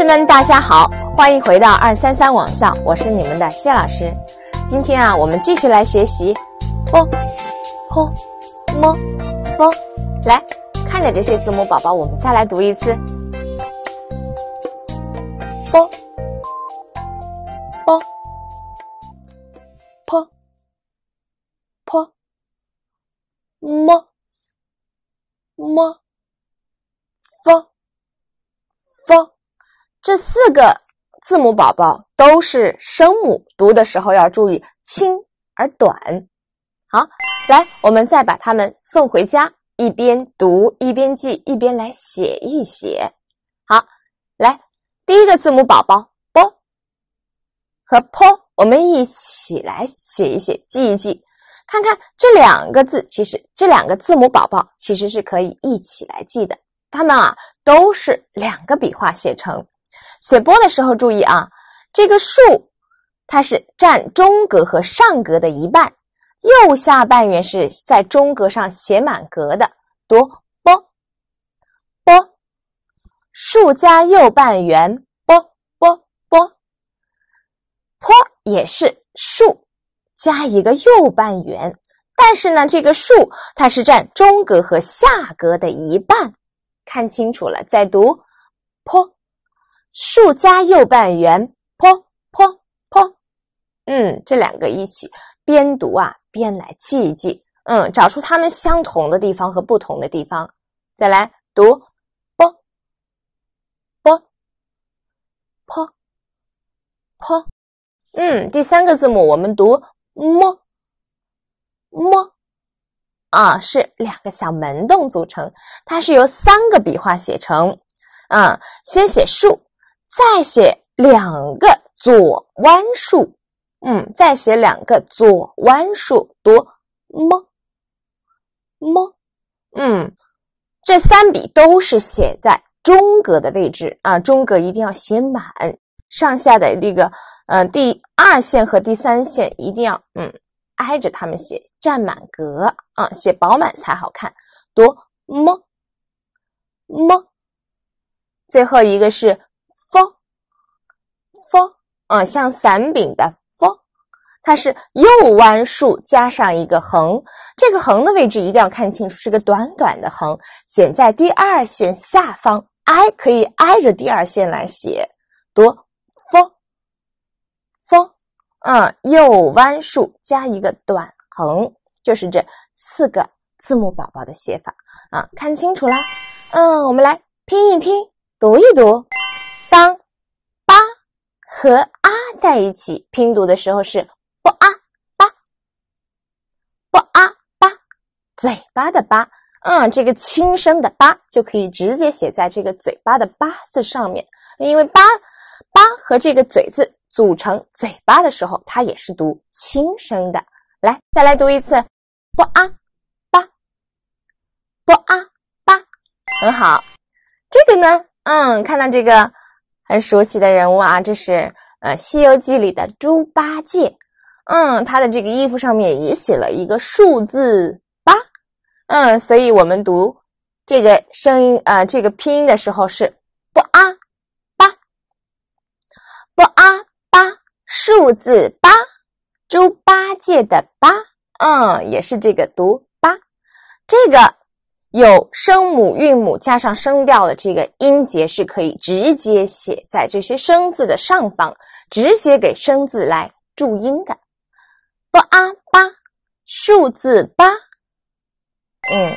同学们，大家好，欢迎回到二三三网校，我是你们的谢老师。今天啊，我们继续来学习，p p m p，来，看着这些字母宝宝，我们再来读一次，p p p m m。这四个字母宝宝都是声母，读的时候要注意轻而短。好，来，我们再把它们送回家，一边读一边记，一边来写一写。好，来，第一个字母宝宝 b 和 p，我们一起来写一写，记一记，看看这两个字，其实这两个字母宝宝其实是可以一起来记的，它们啊都是两个笔画写成。写“波的时候注意啊，这个“竖”它是占中格和上格的一半，右下半圆是在中格上写满格的。读“波波，竖加右半圆，“波波波，坡”也是竖加一个右半圆，但是呢，这个“竖”它是占中格和下格的一半。看清楚了，再读“坡”。竖加右半圆坡坡坡。嗯，这两个一起边读啊边来记一记，嗯，找出它们相同的地方和不同的地方，再来读波波坡坡。嗯，第三个字母我们读摸摸。啊，是两个小门洞组成，它是由三个笔画写成，啊，先写竖。再写两个左弯竖，嗯，再写两个左弯竖，读么么，嗯，这三笔都是写在中格的位置啊，中格一定要写满，上下的那个，嗯，第二线和第三线一定要，嗯，挨着他们写，占满格啊，写饱满才好看，读么么，最后一个是。风啊，像伞柄的风，它是右弯竖加上一个横，这个横的位置一定要看清楚，是个短短的横，写在第二线下方。i 可以挨着第二线来写，读风风，嗯，右弯竖加一个短横，就是这四个字母宝宝的写法啊，看清楚啦。嗯，我们来拼一拼，读一读，当。和啊在一起拼读的时候是 b a b b a b，嘴巴的吧，嗯，这个轻声的吧就可以直接写在这个嘴巴的八字上面，因为八八和这个嘴字组成嘴巴的时候，它也是读轻声的。来，再来读一次 b a b b a b，很好。这个呢，嗯，看到这个。很熟悉的人物啊，这是呃《西游记》里的猪八戒，嗯，他的这个衣服上面也写了一个数字八，嗯，所以我们读这个声音啊，这个拼音的时候是 b a 八 b a 八，数字八，猪八戒的八，嗯，也是这个读八，这个。有声母、韵母加上声调的这个音节，是可以直接写在这些生字的上方，直接给生字来注音的。b a 八，数字八。嗯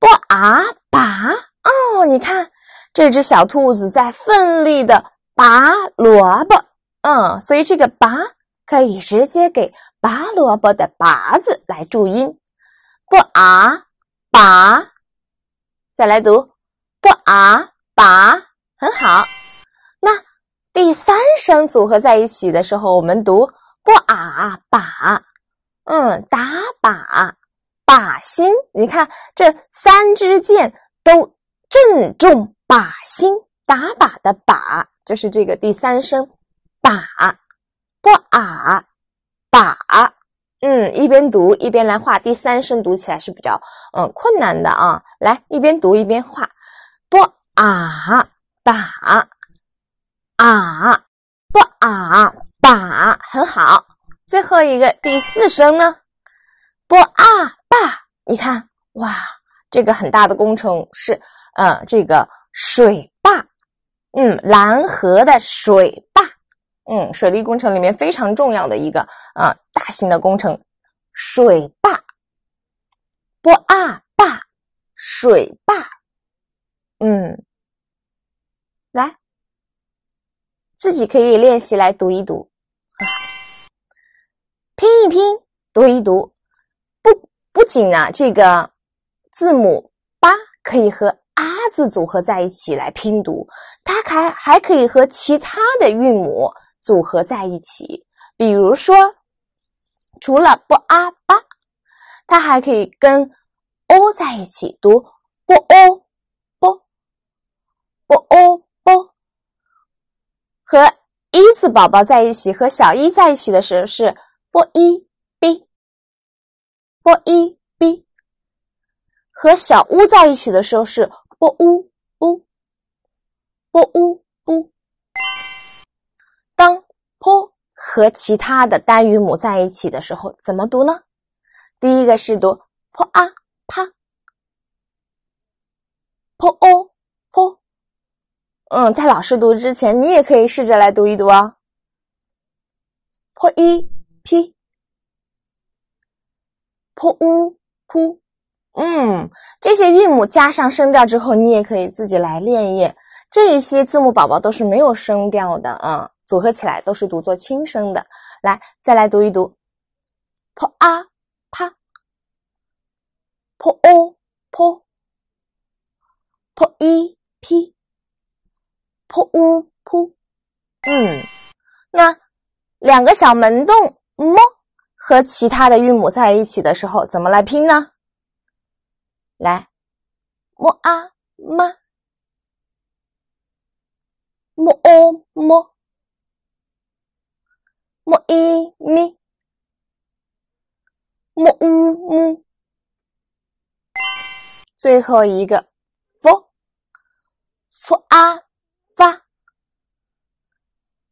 ，b a 拔。哦，你看这只小兔子在奋力的拔萝卜。嗯，所以这个拔可以直接给拔萝卜的拔字来注音。b a 把，再来读 b a 把，很好。那第三声组合在一起的时候，我们读 b a 把，嗯，打靶，靶心。你看这三支箭都正中靶心，打靶的靶就是这个第三声，把 b a 把。嗯，一边读一边来画。第三声读起来是比较嗯困难的啊，来一边读一边画。b a 把 a b a 把，很好。最后一个第四声呢？b a 把，你看哇，这个很大的工程是嗯这个水坝，嗯，拦河的水。嗯，水利工程里面非常重要的一个啊，大型的工程，水坝，b a 坝，水坝，嗯，来，自己可以练习来读一读，拼一拼，读一读。不，不仅啊，这个字母八可以和啊字组合在一起来拼读，它还还可以和其他的韵母。组合在一起，比如说，除了 b a 八，它还可以跟 o 在一起读 b o b b o b，和一字宝宝在一起，和小一在一起的时候是 b i b b i b，和小乌在一起的时候是 b u u b u。和其他的单韵母在一起的时候怎么读呢？第一个是读 p a 啪，p o p，嗯，在老师读之前，你也可以试着来读一读啊。p i p，p u p，嗯，这些韵母加上声调之后，你也可以自己来练一练。这些字母宝宝都是没有声调的啊。组合起来都是读作轻声的。来，再来读一读：p a 啪，p o p，p i p，p u p。嗯，那两个小门洞 “m” 和其他的韵母在一起的时候，怎么来拼呢？来，m a 妈，m o 摸。m i 咪，m u 最后一个 f f a 发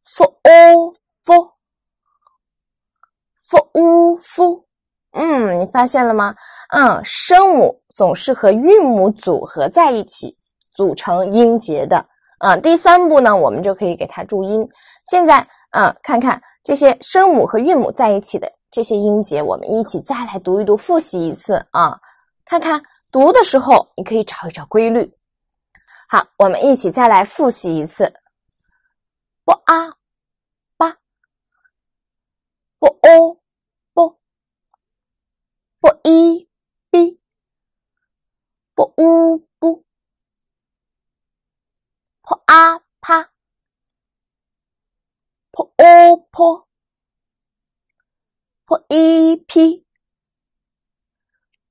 f o f f u f，嗯，你发现了吗？嗯，声母总是和韵母组合在一起组成音节的。嗯，第三步呢，我们就可以给它注音。现在。嗯，看看这些声母和韵母在一起的这些音节，我们一起再来读一读，复习一次啊！看看读的时候，你可以找一找规律。好，我们一起再来复习一次。b a 八，b o b b i b b u b。p i p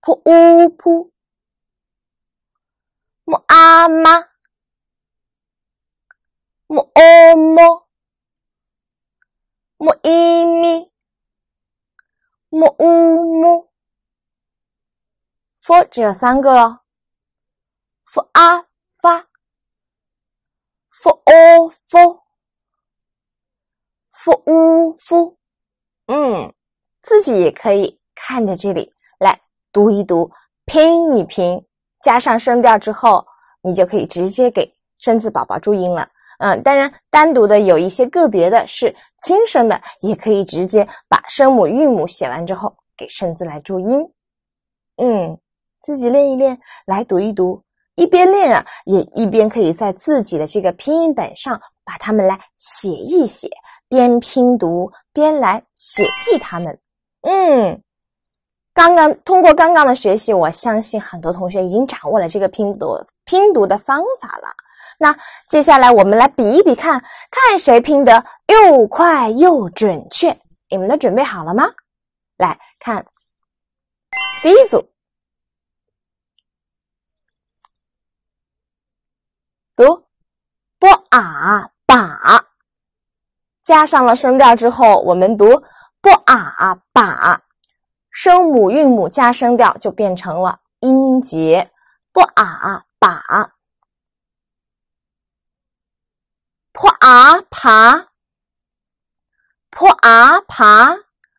p u p m a 妈 m o 摸 m i 咪 m u 摸 f 只有三个 f a 发 f o f f u f 嗯。自己也可以看着这里来读一读，拼一拼，加上声调之后，你就可以直接给生字宝宝注音了。嗯，当然，单独的有一些个别的是轻声的，也可以直接把声母韵母写完之后给生字来注音。嗯，自己练一练，来读一读，一边练啊，也一边可以在自己的这个拼音本上把它们来写一写，边拼读边来写记它们。嗯，刚刚通过刚刚的学习，我相信很多同学已经掌握了这个拼读拼读的方法了。那接下来我们来比一比，看看谁拼的又快又准确。你们都准备好了吗？来看第一组，读 b a 把，加上了声调之后，我们读。b a 把声母韵母加声调就变成了音节 b a 把 p a 爬 p a 爬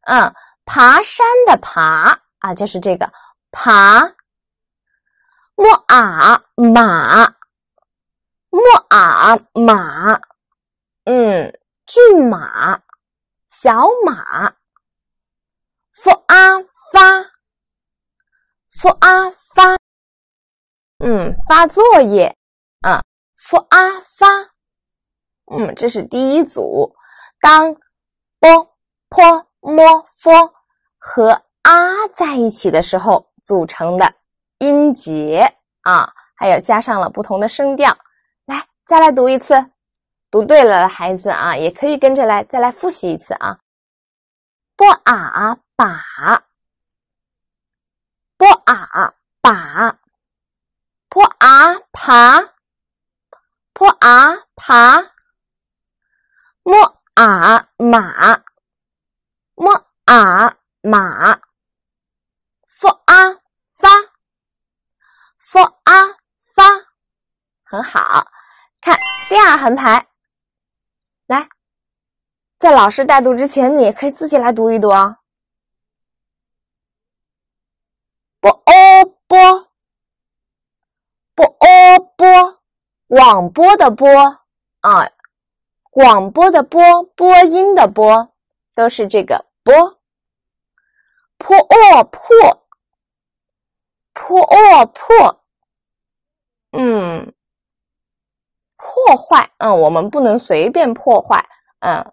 嗯爬山的爬啊就是这个爬 m a 马 m a 马嗯骏马。小马，f a 发，f a 发，嗯，发作业啊，f a 发，嗯，这是第一组，当 b p m f 和 a 在一起的时候组成的音节啊，还有加上了不同的声调，来，再来读一次。读对了的孩子啊，也可以跟着来，再来复习一次啊。b a 把，b a 把，p a 爬，p a 爬，m a 马，m a 马，f a 发，f a 发，很好。看第二横排。来，在老师带读之前，你可以自己来读一读啊。b o b b o 波，广播的播啊，广播的播，播音的播，都是这个播。p o 破，p o 破，嗯。破坏，嗯，我们不能随便破坏，嗯，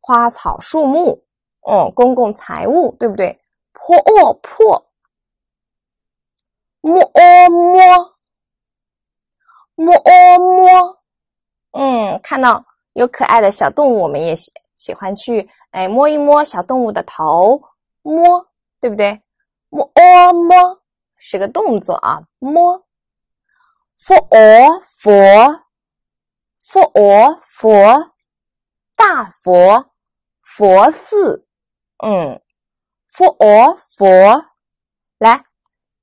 花草树木，嗯，公共财物，对不对破哦破摸哦摸摸哦摸，嗯，看到有可爱的小动物，我们也喜喜欢去，哎，摸一摸小动物的头，摸，对不对摸哦摸是个动作啊，摸。f o 佛 f o 佛，大佛，佛寺，嗯，f o 佛，来，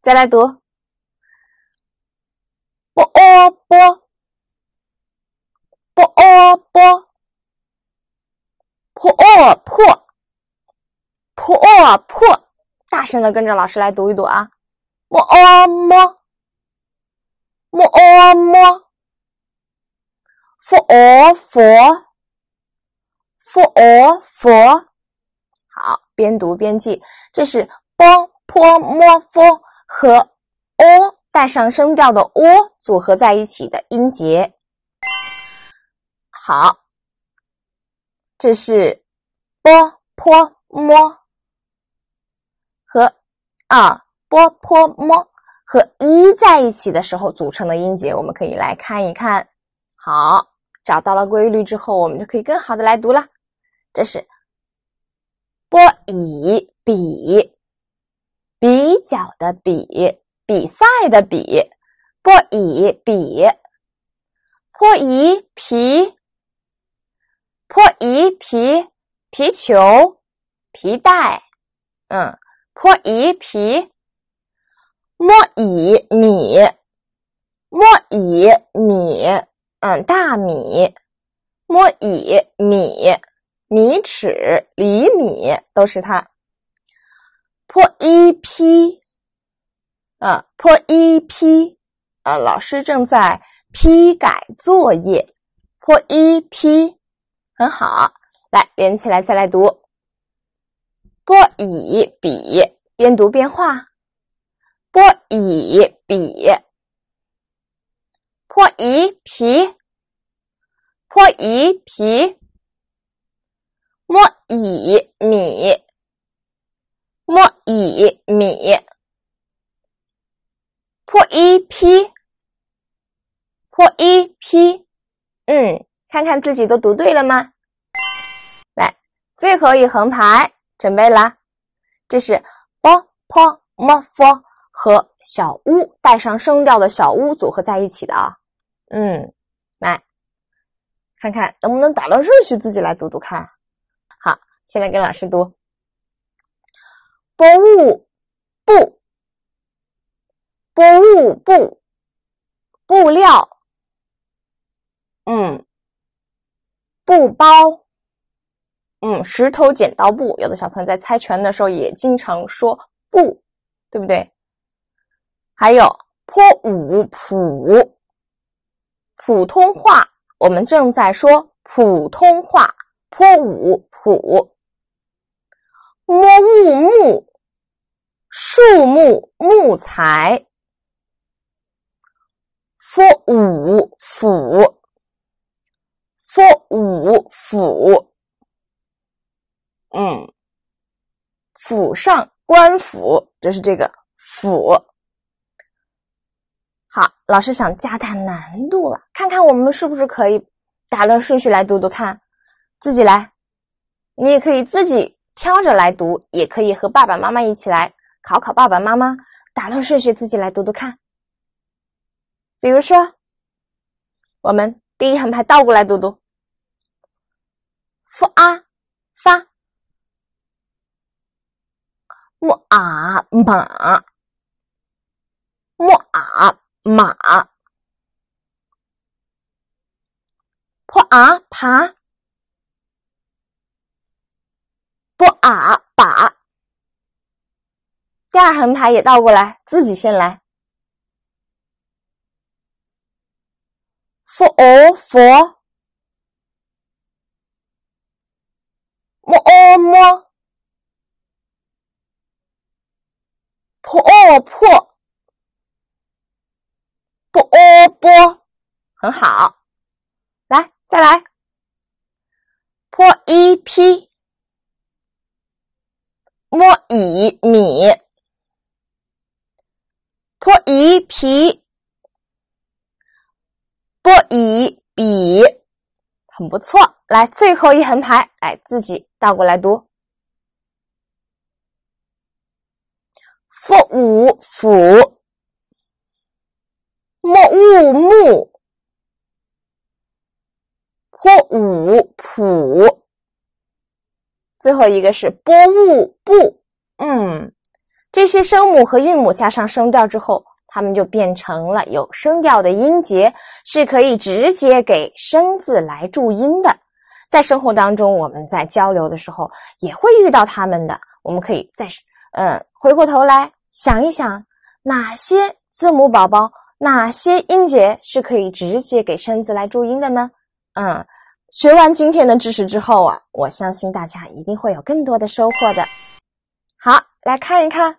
再来读，b o 波，b o 波，p 破破，大声的跟着老师来读一读啊，m 摸摸摸。f o 佛，f 佛，好，边读边记，这是 b p m f 和 o 带上升调的 o 组合在一起的音节。好，这是 b p m 和啊 b p m 和一在一起的时候组成的音节，我们可以来看一看。好。找到了规律之后，我们就可以更好的来读了。这是波以比，比较的比，比赛的比。波以比，pí 皮，pí 皮，皮球，皮带，嗯，pí 皮，mǐ 米，mǐ 米。嗯，大米 m i 米，米尺，厘米都是它。pī p，啊 p i p，啊，老师正在批改作业。p i p，很好，来连起来再来读。b i 笔，边读边画。b i 笔。p i 皮，p i 皮，m i 米 m i 米 p i p p i p 嗯，看看自己都读对了吗？来，最后一横排，准备啦！这是 b p m f 和小屋带上声调的小屋组合在一起的啊。嗯，来，看看能不能打乱顺序自己来读读看。好，现在跟老师读，b u，布，b u，布，布料。嗯，布包。嗯，石头剪刀布，有的小朋友在猜拳的时候也经常说布，对不对？还有 p u，普。普通话，我们正在说普通话。p u 普 m u 木树木、木材。f u 府 f u f，嗯，府上、官府，就是这个府。好，老师想加大难度了，看看我们是不是可以打乱顺序来读读看。自己来，你也可以自己挑着来读，也可以和爸爸妈妈一起来考考爸爸妈妈。打乱顺序自己来读读看。比如说，我们第一行排倒过来读读，f a 发，m a 马，m a。马 p a 爬 b a 把，第二横排也倒过来，自己先来。f o y 佛 m o y 摸 p o 破。波哦波，很好，来再来。p i p m i 米。p i 皮，波一笔，很不错，来最后一横排，哎，自己倒过来读。f u 腐。最后一个是波物 b，嗯，这些声母和韵母加上声调之后，它们就变成了有声调的音节，是可以直接给生字来注音的。在生活当中，我们在交流的时候也会遇到它们的。我们可以再，嗯，回过头来想一想，哪些字母宝宝，哪些音节是可以直接给生字来注音的呢？嗯。学完今天的知识之后啊，我相信大家一定会有更多的收获的。好，来看一看，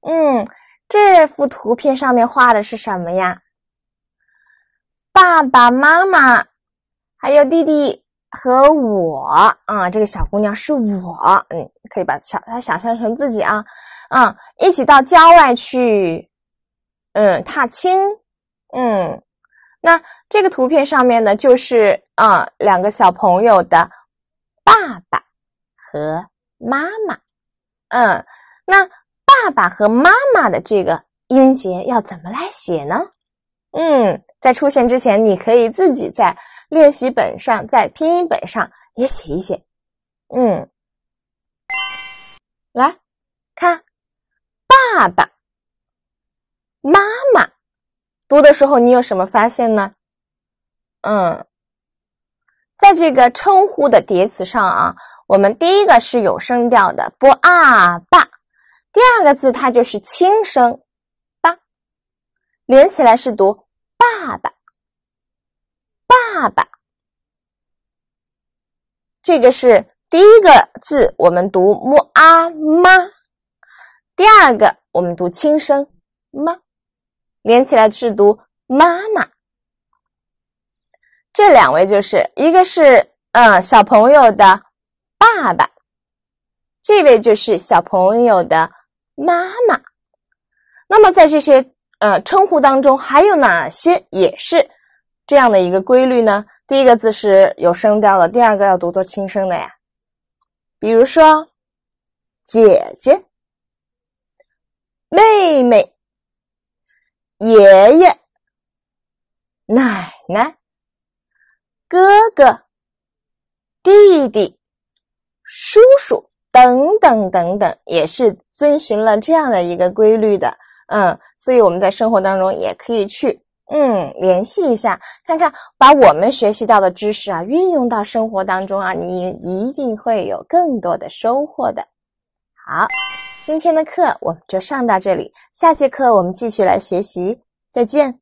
嗯，这幅图片上面画的是什么呀？爸爸妈妈，还有弟弟和我啊，这个小姑娘是我，嗯，可以把小她想象成自己啊，嗯，一起到郊外去，嗯，踏青，嗯。那这个图片上面呢，就是嗯两个小朋友的爸爸和妈妈，嗯，那爸爸和妈妈的这个音节要怎么来写呢？嗯，在出现之前，你可以自己在练习本上，在拼音本上也写一写，嗯，来看爸爸妈。读的时候，你有什么发现呢？嗯，在这个称呼的叠词上啊，我们第一个是有声调的 b a 爸，第二个字它就是轻声爸，连起来是读爸爸，爸爸。这个是第一个字，我们读 m a 妈，第二个我们读轻声妈。连起来是读妈妈，这两位就是一个是嗯小朋友的爸爸，这位就是小朋友的妈妈。那么在这些呃称呼当中，还有哪些也是这样的一个规律呢？第一个字是有声调的，第二个要读作轻声的呀。比如说姐姐、妹妹。爷爷、奶奶、哥哥、弟弟、叔叔等等等等，也是遵循了这样的一个规律的，嗯，所以我们在生活当中也可以去，嗯，联系一下，看看把我们学习到的知识啊，运用到生活当中啊，你一定会有更多的收获的。好。今天的课我们就上到这里，下节课我们继续来学习，再见。